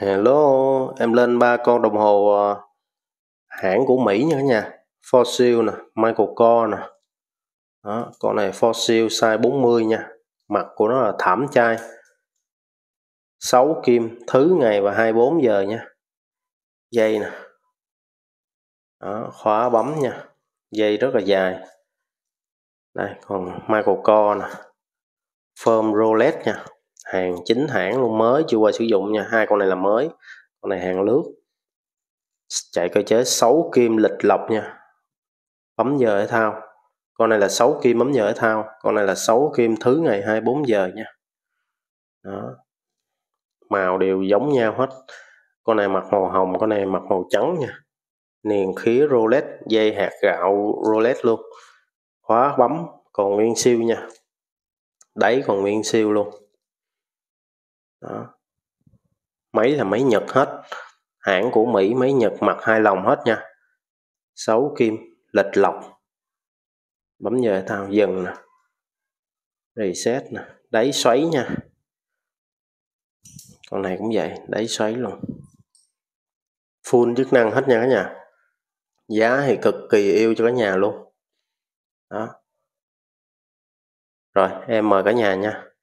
Hello, em lên ba con đồng hồ ờ, hãng của Mỹ nha cả nhà. Fossil nè, Michael Kors nè. Đó, con này Fossil size 40 nha. Mặt của nó là thảm chai. 6 kim thứ ngày và 24 giờ nha. Dây nè. Đó, khóa bấm nha. Dây rất là dài. Đây, còn Michael Kors nè. Firm Rolex nha hàng chính hãng luôn mới chưa qua sử dụng nha hai con này là mới con này hàng lướt chạy cơ chế 6 kim lịch lọc nha bấm giờ thể thao con này là 6 kim bấm giờ thể thao con này là 6 kim thứ ngày 24 giờ nha đó màu đều giống nhau hết con này mặt màu hồng con này mặt màu trắng nha niền khí rolex dây hạt gạo rolex luôn khóa bấm còn nguyên siêu nha đáy còn nguyên siêu luôn đó. máy là máy nhật hết hãng của mỹ máy nhật mặt hai lòng hết nha sáu kim lịch lọc bấm về tao dần nè reset nè đáy xoáy nha con này cũng vậy đáy xoáy luôn full chức năng hết nha cả nhà giá thì cực kỳ yêu cho cả nhà luôn đó rồi em mời cả nhà nha